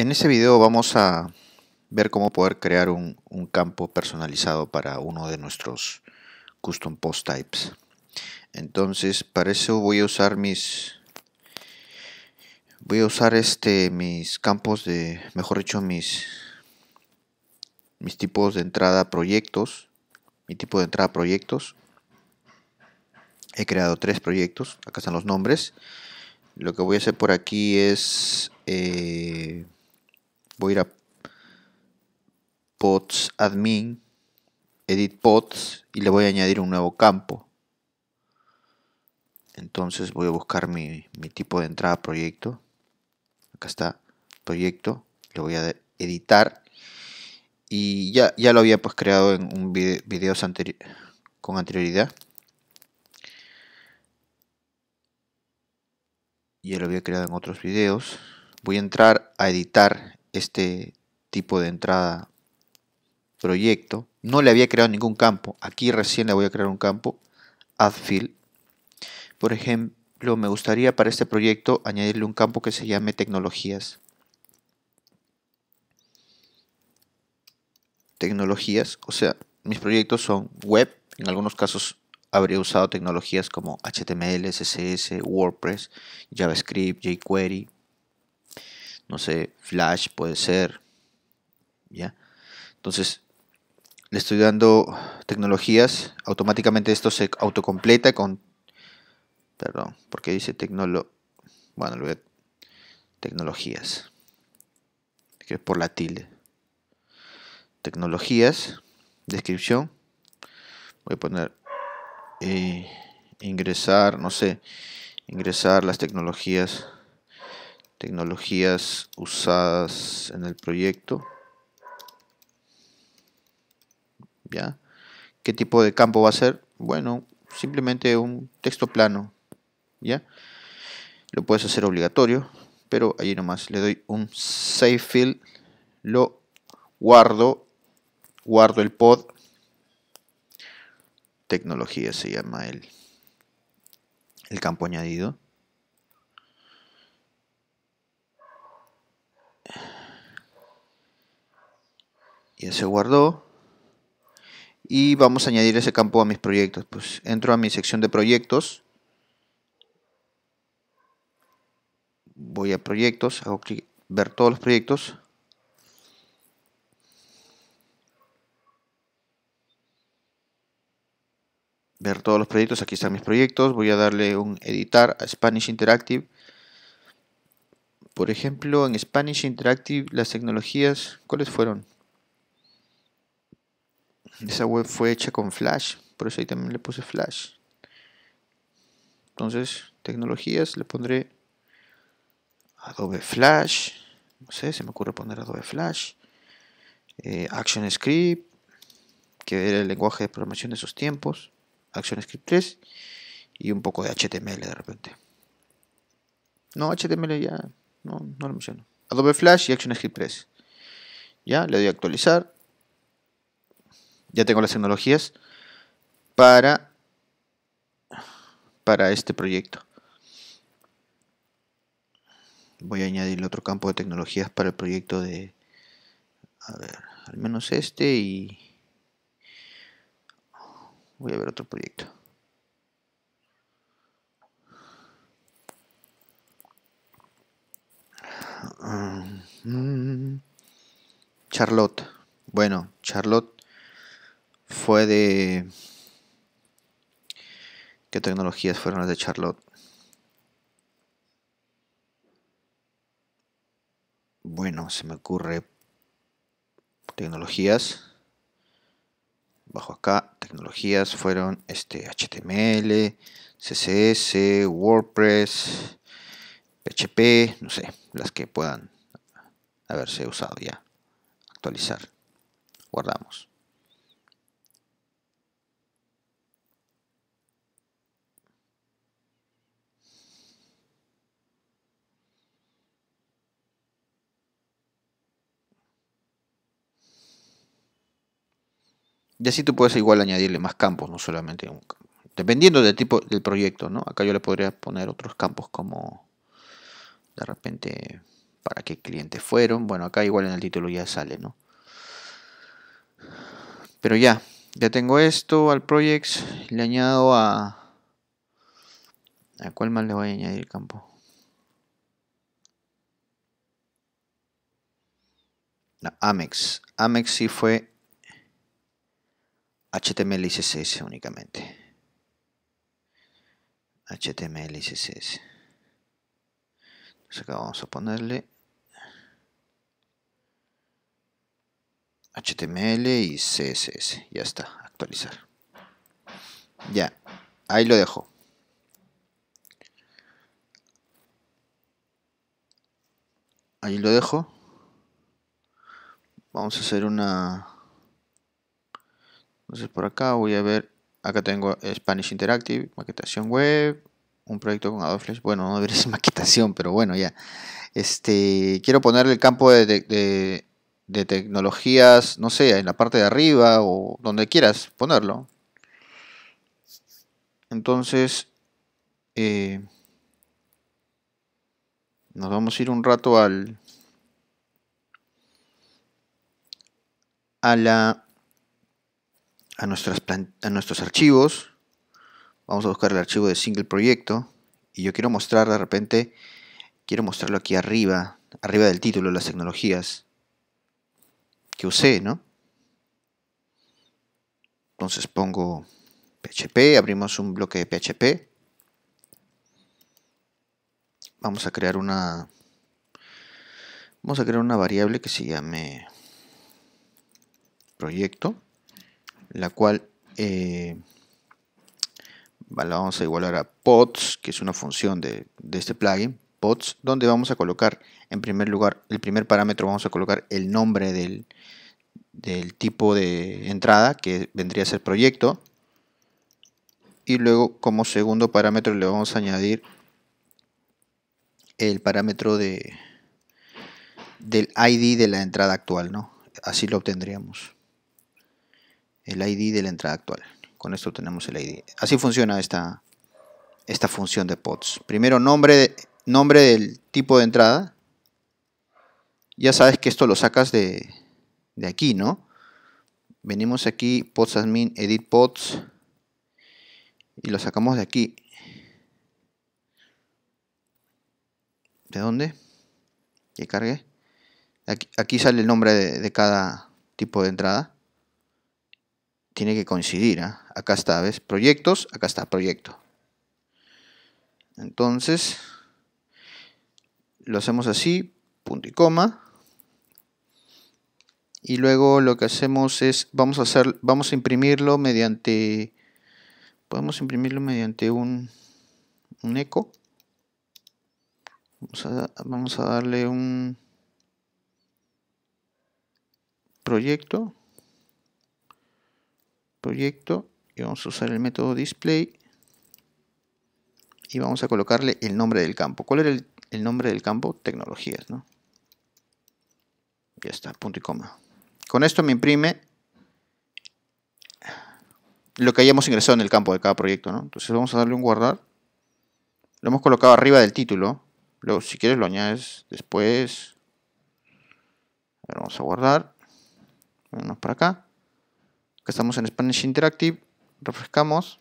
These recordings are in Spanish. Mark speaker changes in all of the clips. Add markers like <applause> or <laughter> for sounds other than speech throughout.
Speaker 1: En ese video vamos a ver cómo poder crear un, campo personalizado para uno de nuestros custom post types. Entonces, para eso voy a usar mis voy a usar este mis campos de, mejor dicho, mis mis tipos de entrada proyectos, mi tipo de entrada proyectos. He creado tres proyectos, acá están los nombres. Lo que voy a hacer por aquí es eh, voy a ir a pods admin, edit pods y le voy a añadir un nuevo campo. Entonces voy a buscar mi, tipo de entrada proyecto. Acá está, proyecto. Le voy a editar. Y ya, ya lo había pues creado en un video, videos con anterioridad. Ya lo había creado en otros videos. Voy a entrar a editar este tipo de entrada proyecto. No le había creado ningún campo. Aquí recién le voy a crear un campo, add field. Por ejemplo, me gustaría para este proyecto añadirle un campo que se llame tecnologías. Tecnologías, o sea, mis proyectos son web, en algunos casos habría usado tecnologías como HTML, CSS, WordPress, JavaScript, jQuery, no sé, Flash puede ser, ¿ya? Entonces, le estoy dando tecnologías, automáticamente esto se autocompleta con, perdón, porque dice tecnolo, bueno, lo voy a, tecnologías, que es por la tilde, tecnologías, descripción, voy a poner, eh, ingresar, no sé, ingresar las tecnologías, tecnologías usadas en el proyecto. ¿Ya? ¿Qué tipo de campo va a ser? Bueno, simplemente un texto plano. ¿Ya? Lo puedes hacer obligatorio, pero ahí nomás le doy un save field, lo guardo, guardo el pod. Tecnología se llama el, el campo añadido. ya se guardó. Y vamos a añadir ese campo a mis proyectos. Pues entro a mi sección de proyectos. Voy a proyectos, hago clic, ver todos los proyectos. ver todos los proyectos, aquí están mis proyectos, voy a darle un editar a Spanish Interactive. Por ejemplo, en Spanish Interactive las tecnologías, ¿cuáles fueron? Esa web fue hecha con Flash, por eso ahí también le puse Flash. Entonces, tecnologías, le pondré Adobe Flash. No sé, se me ocurre poner Adobe Flash. Eh, Action Script, que era el lenguaje de programación de esos tiempos. Action Script 3. Y un poco de HTML de repente. No, HTML ya no, no lo menciono. Adobe Flash y Action Script 3. Ya, le doy a actualizar ya tengo las tecnologías para, para este proyecto. Voy a añadir otro campo de tecnologías para el proyecto de... A ver, al menos este y... Voy a ver otro proyecto. Ah, mm, Charlotte. Bueno, Charlotte fue de... ¿Qué tecnologías fueron las de Charlotte? Bueno, se me ocurre tecnologías. Bajo acá, tecnologías fueron este HTML, CSS, WordPress, PHP, no sé, las que puedan haberse usado ya. Actualizar. Guardamos. Y así tú puedes igual añadirle más campos, no solamente un Dependiendo del tipo del proyecto, ¿no? Acá yo le podría poner otros campos como de repente para qué clientes fueron. Bueno, acá igual en el título ya sale, ¿no? Pero ya, ya tengo esto al projects. Le añado a... ¿A cuál más le voy a añadir campo? La Amex. Amex sí fue HTML y CSS únicamente. HTML y CSS. Entonces acá vamos a ponerle HTML y CSS. Ya está, actualizar. Ya, ahí lo dejo. Ahí lo dejo. Vamos a hacer una entonces por acá voy a ver, acá tengo Spanish Interactive, maquetación web, un proyecto con Adobe Flash. Bueno, no debería ser <laughs> maquetación, pero bueno, ya. Este, quiero poner el campo de, de, tecnologías, no sé, en la parte de arriba o donde quieras ponerlo. Entonces, eh, nos vamos a ir un rato al... a la a, nuestras a nuestros archivos. Vamos a buscar el archivo de single proyecto. Y yo quiero mostrar de repente, quiero mostrarlo aquí arriba, arriba del título, las tecnologías que usé, ¿no? Entonces pongo PHP, abrimos un bloque de PHP. Vamos a crear una vamos a crear una variable que se llame proyecto la cual eh, la vamos a igualar a pods, que es una función de, este plugin, pods, donde vamos a colocar en primer lugar, el primer parámetro vamos a colocar el nombre del, tipo de entrada, que vendría a ser proyecto, y luego como segundo parámetro le vamos a añadir el parámetro de, del ID de la entrada actual, ¿no? Así lo obtendríamos el ID de la entrada actual. Con esto tenemos el ID. Así funciona esta, esta función de pods. Primero nombre, nombre del tipo de entrada. Ya sabes que esto lo sacas de, de aquí, ¿no? Venimos aquí, pods admin, edit pods. Y lo sacamos de aquí. ¿De dónde? Que cargue. Aquí, sale el nombre de cada tipo de entrada tiene que coincidir. ¿eh? Acá está, ¿ves? Proyectos, acá está, proyecto. Entonces, lo hacemos así, punto y coma. Y luego lo que hacemos es, vamos a, hacer, vamos a imprimirlo mediante, podemos imprimirlo mediante un, un eco. vamos a darle un proyecto proyecto y vamos a usar el método display y vamos a colocarle el nombre del campo. ¿Cuál era el, nombre del campo? Tecnologías, ¿no? Ya está, punto y coma. Con esto me imprime lo que hayamos ingresado en el campo de cada proyecto, ¿no? Entonces vamos a darle un guardar. Lo hemos colocado arriba del título. Luego, si quieres, lo añades después. vamos a guardar. Vámonos para acá estamos en Spanish Interactive, refrescamos.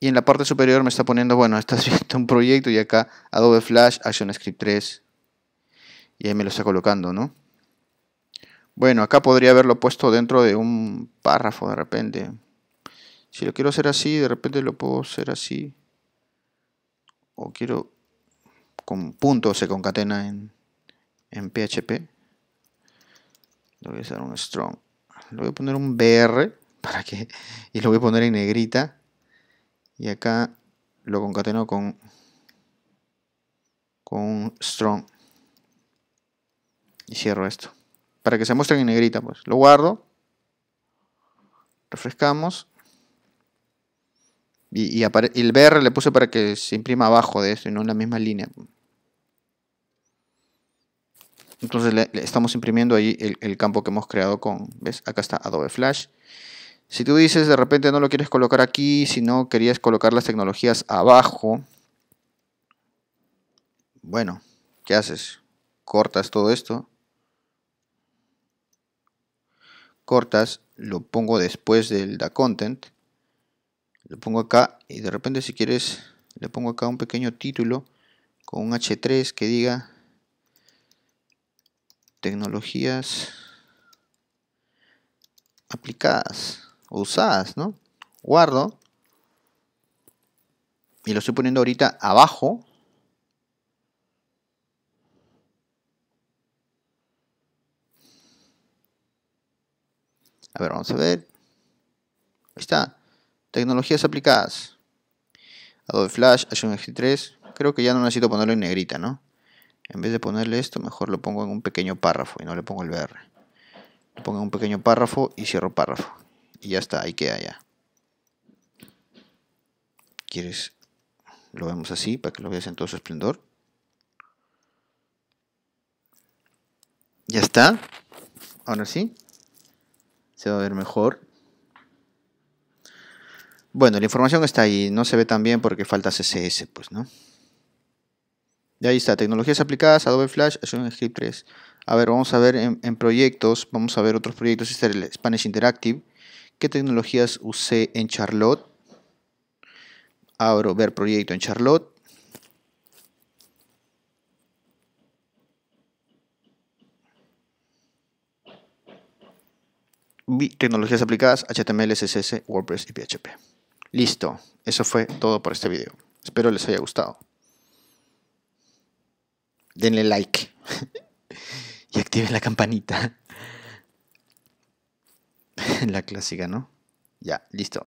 Speaker 1: Y en la parte superior me está poniendo, bueno, está viendo <laughs> un proyecto y acá Adobe Flash, ActionScript 3. Y ahí me lo está colocando, ¿no? Bueno, acá podría haberlo puesto dentro de un párrafo de repente. Si lo quiero hacer así, de repente lo puedo hacer así. O quiero con punto se concatena en, en PHP. Le voy a hacer un strong. Le voy a poner un BR <laughs> para que, y lo voy a poner en negrita. Y acá lo concateno con, con strong. Y cierro esto. Para que se muestre en negrita, pues. Lo guardo. Refrescamos. Y, y el BR le puse para que se imprima abajo de esto y no en la misma línea. Entonces le, estamos imprimiendo ahí el, campo que hemos creado con, ¿ves? Acá está Adobe Flash. Si tú dices de repente no lo quieres colocar aquí, sino querías colocar las tecnologías abajo, bueno, ¿qué haces? Cortas todo esto. Cortas, lo pongo después del da content. Lo pongo acá y de repente si quieres le pongo acá un pequeño título con un H3 que diga tecnologías aplicadas o usadas, ¿no? Guardo. Y lo estoy poniendo ahorita abajo. A ver, vamos a ver. Ahí está. Tecnologías aplicadas. Adobe Flash, un g 3 Creo que ya no necesito ponerlo en negrita, ¿no? En vez de ponerle esto, mejor lo pongo en un pequeño párrafo y no le pongo el VR. pongo en un pequeño párrafo y cierro párrafo. Y ya está, ahí queda ya. ¿Quieres? Lo vemos así para que lo veas en todo su esplendor. Ya está. Ahora sí. Se va a ver mejor. Bueno, la información está ahí. No se ve tan bien porque falta CSS, pues, ¿no? Y ahí está, tecnologías aplicadas, Adobe Flash, Azure Script 3. A ver, vamos a ver en, proyectos, vamos a ver otros proyectos, este es el Spanish Interactive. ¿Qué tecnologías usé en Charlotte? Abro ver proyecto en Charlotte. tecnologías aplicadas, HTML, CSS, WordPress y PHP. Listo, eso fue todo por este video. Espero les haya gustado denle like <laughs> y activen la campanita. <laughs> la clásica, ¿no? Ya, listo.